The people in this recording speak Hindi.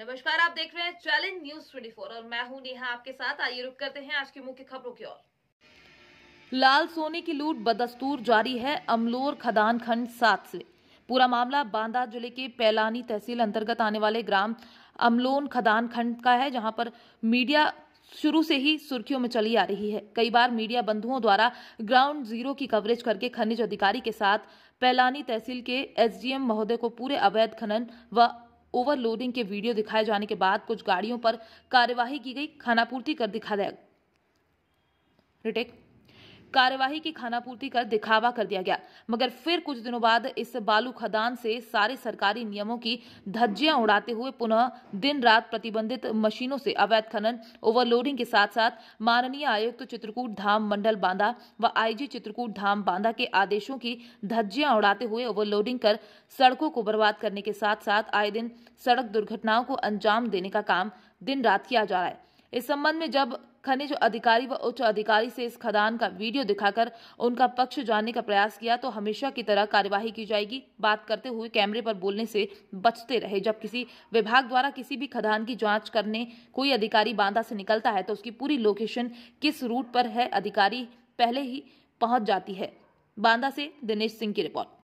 नमस्कार आप देख रहे हैं चैलेंज न्यूज 24 और मैं हूं नेहा आपके साथ आइए रुक करते हैं आज की मुख्य खबरों की ओर लाल सोने की लूट बदस्तूर जारी है अमलोर खदान खंड सात से पूरा मामला बांदा जिले के पैलानी तहसील अंतर्गत आने वाले ग्राम अमलोन खदान खंड का है जहां पर मीडिया शुरू से ही सुर्खियों में चली आ रही है कई बार मीडिया बंधुओं द्वारा ग्राउंड जीरो की कवरेज करके खनिज अधिकारी के साथ पैलानी तहसील के एसडीएम महोदय को पूरे अवैध खनन व ओवरलोडिंग के वीडियो दिखाए जाने के बाद कुछ गाड़ियों पर कार्यवाही की गई खानापूर्ति कर दिखा दिया रिटेक कार्यवाही की खानापूर्ति कर दिखावा कर दिया गया मगर फिर कुछ दिनों बाद इस बालू खदान से सारे सरकारी नियमों की धज्जियां उड़ाते हुए पुनः दिन रात प्रतिबंधित मशीनों से अवैध खनन ओवरलोडिंग के साथ साथ माननीय आयुक्त तो चित्रकूट धाम मंडल बांदा व आईजी चित्रकूट धाम बांदा के आदेशों की धज्जियां उड़ाते हुए ओवरलोडिंग कर सड़कों को बर्बाद करने के साथ साथ आए दिन सड़क दुर्घटनाओं को अंजाम देने का काम दिन रात किया जा रहा है इस संबंध में जब खनिज अधिकारी व उच्च अधिकारी से इस खदान का वीडियो दिखाकर उनका पक्ष जानने का प्रयास किया तो हमेशा की तरह कार्यवाही की जाएगी बात करते हुए कैमरे पर बोलने से बचते रहे जब किसी विभाग द्वारा किसी भी खदान की जाँच करने कोई अधिकारी बांदा से निकलता है तो उसकी पूरी लोकेशन किस रूट पर है अधिकारी पहले ही पहुंच जाती है बांदा से दिनेश सिंह की रिपोर्ट